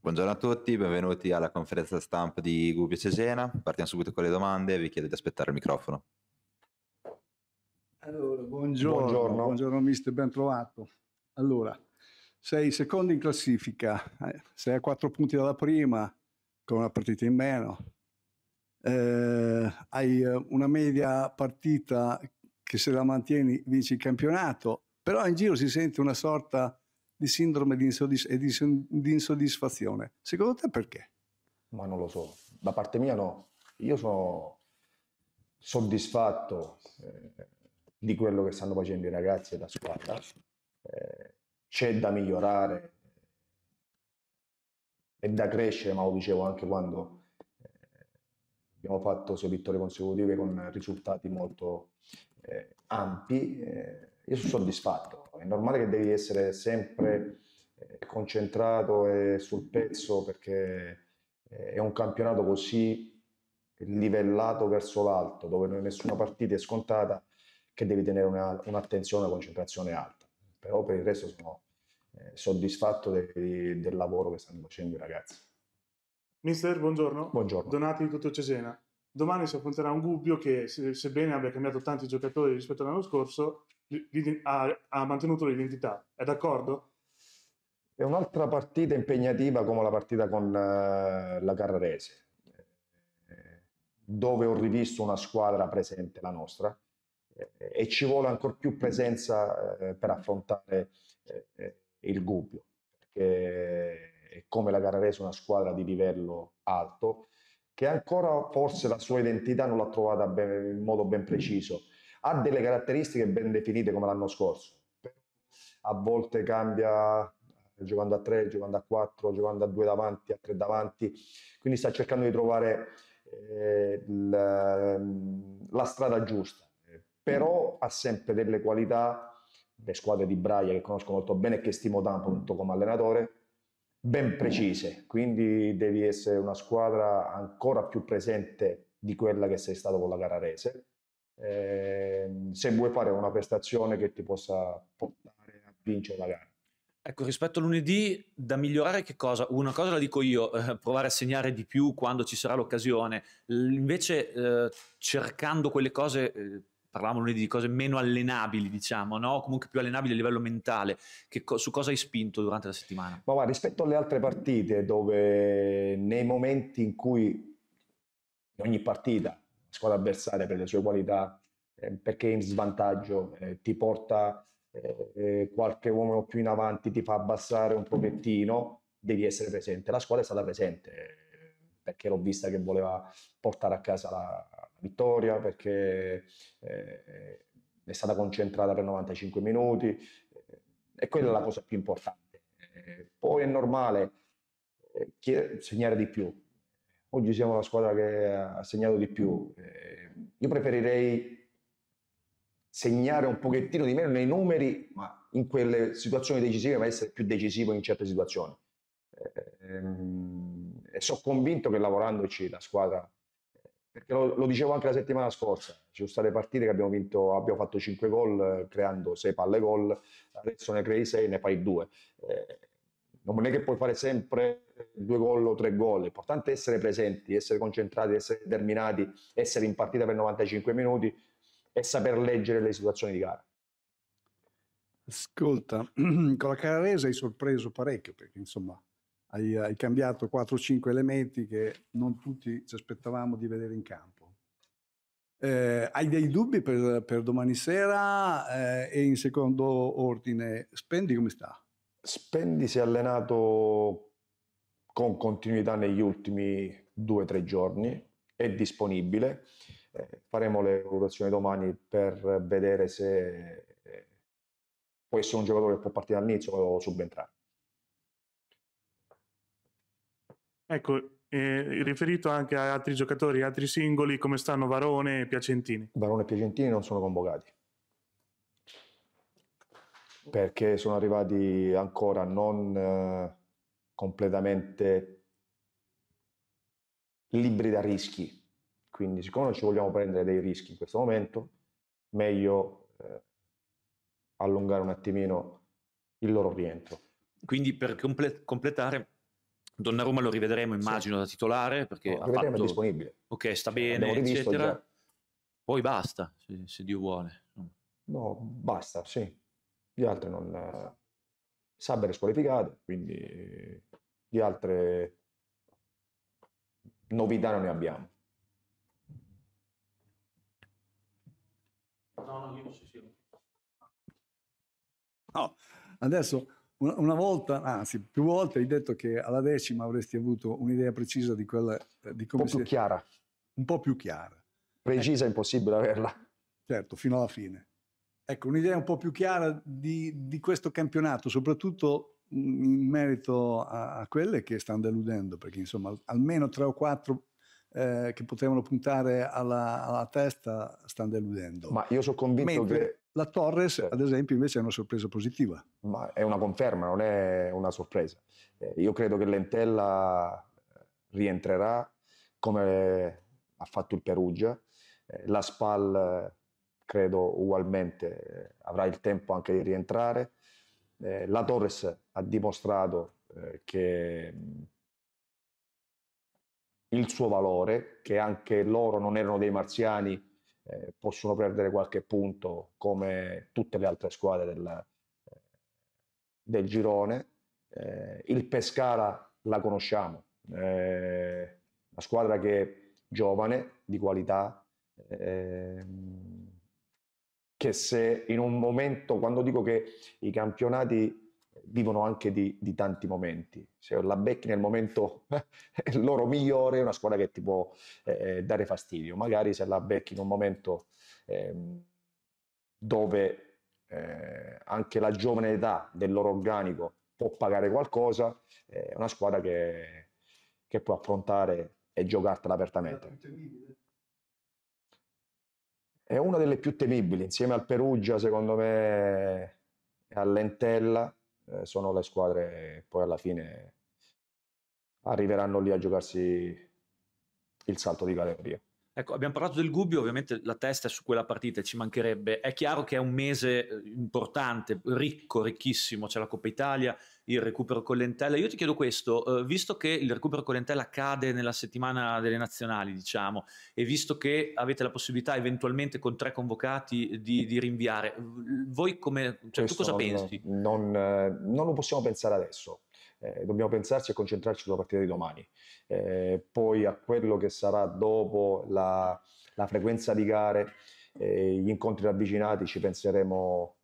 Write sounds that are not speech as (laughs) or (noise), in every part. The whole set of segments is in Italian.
Buongiorno a tutti, benvenuti alla conferenza stampa di Gubbio Cesena. Partiamo subito con le domande e vi chiedo di aspettare il microfono. Allora, buongiorno, buongiorno. buongiorno mister, ben trovato. Allora, sei secondo in classifica, eh, sei a quattro punti dalla prima, con una partita in meno. Eh, hai eh, una media partita che se la mantieni vinci il campionato, però in giro si sente una sorta di sindrome di insoddisf- e di, di insoddisfazione. Secondo te perché? Ma non lo so, da parte mia no. Io sono soddisfatto eh, di quello che stanno facendo i ragazzi e la squadra. Eh, c'è da migliorare e da crescere, ma lo dicevo anche quando eh, abbiamo fatto sei vittorie consecutive con risultati molto eh, ampi. Eh, io sono soddisfatto, è normale che devi essere sempre eh, concentrato e sul pezzo perché eh, è un campionato così livellato verso l'alto, dove nessuna partita è scontata, che devi tenere una, un'attenzione e una concentrazione alta. Però per il resto sono eh, soddisfatto dei, del lavoro che stanno facendo i ragazzi. Mister, buongiorno. Buongiorno. Donati di tutto Cesena domani si affronterà un Gubbio che, sebbene abbia cambiato tanti giocatori rispetto all'anno scorso, ha, ha mantenuto l'identità. È d'accordo? È un'altra partita impegnativa come la partita con uh, la Carrarese, dove ho rivisto una squadra presente, la nostra, eh, e ci vuole ancora più presenza eh, per affrontare eh, eh, il Gubbio, perché è come la Carrarese una squadra di livello alto, che ancora forse la sua identità non l'ha trovata ben, in modo ben preciso. Ha delle caratteristiche ben definite come l'anno scorso, a volte cambia giocando a 3, giocando a 4, giocando a 2 davanti, a 3 davanti, quindi sta cercando di trovare eh, la, ehm, la strada giusta, però ha sempre delle qualità, le squadre di Braia che conosco molto bene e che stimo tanto come allenatore, ben precise, quindi devi essere una squadra ancora più presente di quella che sei stato con la Cararese. Eh, se vuoi fare una prestazione che ti possa portare a vincere la gara. Ecco, rispetto a lunedì, da migliorare che cosa? Una cosa la dico io, eh, provare a segnare di più quando ci sarà l'occasione, invece eh, cercando quelle cose eh, parlavamo lunedì di cose meno allenabili, diciamo, no? comunque più allenabili a livello mentale, co- su cosa hai spinto durante la settimana? Ma va, rispetto alle altre partite, dove nei momenti in cui in ogni partita la squadra avversaria per le sue qualità, eh, perché è in svantaggio, eh, ti porta eh, eh qualche uomo più in avanti, ti fa abbassare un pochettino, devi essere presente. La squadra è stata presente eh, perché l'ho vista che voleva portare a casa la, vittoria perché eh, è stata concentrata per 95 minuti e quella è la cosa più importante. Poi è normale eh, segnare di più. Oggi siamo la squadra che ha segnato di più. Eh, io preferirei segnare un pochettino di meno nei numeri, ma in quelle situazioni decisive, ma essere più decisivo in certe situazioni. Ehm, e sono convinto che lavorandoci la squadra perché lo, lo, dicevo anche la settimana scorsa, ci sono state partite che abbiamo vinto, abbiamo fatto 5 gol eh, creando 6 palle gol, adesso ne crei 6 e ne fai 2. Eh, non è che puoi fare sempre 2 gol o 3 gol, l'importante è essere presenti, essere concentrati, essere determinati, essere in partita per 95 minuti e saper leggere le situazioni di gara. Ascolta, (clears throat) con la Carrarese hai sorpreso parecchio perché insomma hai, hai cambiato 4-5 elementi che non tutti ci aspettavamo di vedere in campo. Eh, hai dei dubbi per, per domani sera eh, e in secondo ordine, Spendi come sta? Spendi si è allenato con continuità negli ultimi due o tre giorni, è disponibile. Eh, faremo le valutazioni domani per vedere se eh, può essere un giocatore che può partire dall'inizio o subentrare. Ecco, eh, riferito anche a altri giocatori, altri singoli, come stanno Varone e Piacentini? Varone e Piacentini non sono convocati perché sono arrivati ancora non eh, completamente libri da rischi. Quindi, siccome non ci vogliamo prendere dei rischi in questo momento, meglio eh, allungare un attimino il loro rientro. Quindi, per comple- completare, Donnarumma lo rivedremo immagino sì. da titolare perché no, ha fatto... è disponibile. Ok, sta cioè, bene, eccetera. Già. Poi basta, se, se, Dio vuole. No, basta, sì. Gli altri non... Eh, Saber è squalificato, quindi eh, gli altri novità non ne abbiamo. No, no, io sì, sì. No, adesso una, volta, anzi più volte hai detto che alla decima avresti avuto un'idea precisa di quella... Eh, di come un po' più si... chiara. Un po' più chiara. Precisa è impossibile averla. Certo, fino alla fine. Ecco, un'idea un po' più chiara di, di questo campionato, soprattutto mm, in merito a, a, quelle che stanno deludendo, perché insomma almeno tre o quattro eh, che potevano puntare alla, alla, testa stanno deludendo. Ma io sono convinto Mentre... che la Torres, sì. ad esempio, invece è una sorpresa positiva. Ma è una conferma, non è una sorpresa. Eh, io credo che Lentella eh, rientrerà come ha fatto il Perugia. Eh, la Spal, credo, ugualmente avrà il tempo anche di rientrare. la Torres ha dimostrato che mm, il suo valore, che anche loro non erano dei marziani eh, possono perdere qualche punto come tutte le altre squadre del, eh, del girone. Eh, il Pescara la conosciamo, eh, una squadra che è giovane, di qualità, ehm, che se in un momento, quando dico che i campionati vivono anche di, di, tanti momenti. Se la becchi nel momento (laughs) loro migliore, è una squadra che ti può eh, eh, dare fastidio. Magari se la becchi in un momento eh, dove eh, anche la giovane età del loro organico può pagare qualcosa, eh, è una squadra che, che può affrontare e giocartela apertamente. È una delle più temibili, insieme al Perugia, secondo me, e all'Entella eh, sono le squadre che poi alla fine arriveranno lì a giocarsi il salto di galleria. Ecco, abbiamo parlato del Gubbio, ovviamente la testa è su quella partita, ci mancherebbe. È chiaro che è un mese eh, importante, ricco, ricchissimo, c'è la Coppa Italia, il recupero con l'entella. Io ti chiedo questo, eh, visto che il recupero con l'entella cade nella settimana delle nazionali, diciamo, e visto che avete la possibilità eventualmente con tre convocati di, di rinviare, voi come, cioè, tu cosa non, pensi? Non, eh, non lo possiamo pensare adesso eh, dobbiamo pensarci e concentrarci sulla partita di domani. Eh, poi a quello che sarà dopo la, la frequenza di gare, eh, gli incontri ravvicinati ci penseremo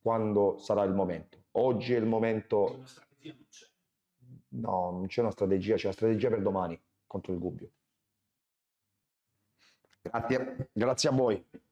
quando sarà il momento. Oggi è il momento... No, non c'è una strategia, c'è la strategia per domani contro il Gubbio. Grazie, grazie a voi.